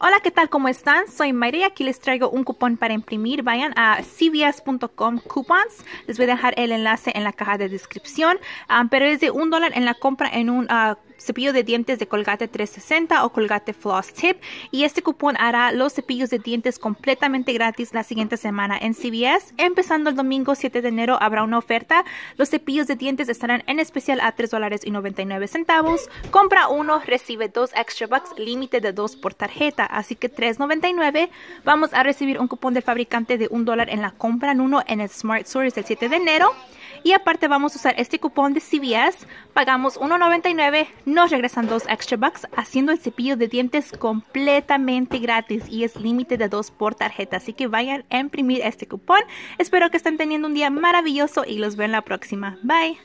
Hola, ¿qué tal? ¿Cómo están? Soy María. aquí les traigo un cupón para imprimir. Vayan a cvs.com coupons. Les voy a dejar el enlace en la caja de descripción. Ah, pero es de un dólar en la compra en un ah, cepillo de dientes de Colgate 360 o Colgate Floss Tip y este cupón hará los cepillos de dientes completamente gratis la siguiente semana en CVS. Empezando el domingo 7 de enero habrá una oferta. Los cepillos de dientes estarán en especial a $3.99. Compra uno, recibe dos extra bucks, límite de dos por tarjeta, así que $3.99. Vamos a recibir un cupón del fabricante de un dólar en la compra en uno en el Smart Source del 7 de enero. Y aparte vamos a usar este cupón de CVS. Pagamos $1.99 nos regresan dos extra bucks haciendo el cepillo de dientes completamente gratis y es límite de dos por tarjeta. Así que vayan a imprimir este cupón. Espero que estén teniendo un día maravilloso y los veo en la próxima. Bye.